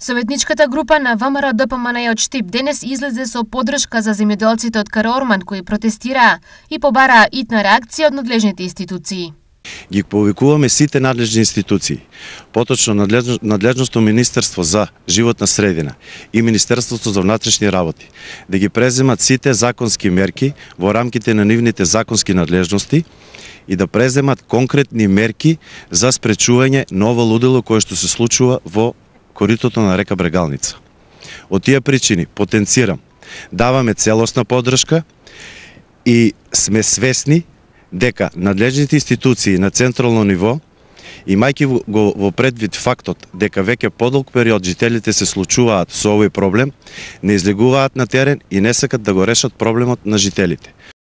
Советничката група на ВМРО ДПМН од Штип денес излезе со подршка за земјоделците од Карорман кои протестираа и побараа итна реакција од надлежните институции. Ги повикуваме сите надлежни институции, поточно надлеж... надлежното Министерство за животна средина и Министерството за внатрешни работи, да ги преземат сите законски мерки во рамките на нивните законски надлежности и да преземат конкретни мерки за спречување ново лудело кое што се случува во коритото на река Брегалница. Од тие причини, потенцирам, даваме целосна поддршка и сме свесни дека надлежните институции на централно ниво, имајќи го во предвид фактот дека веќе подолг период жителите се случуваат со овој проблем, не излегуваат на терен и не сакат да го решат проблемот на жителите.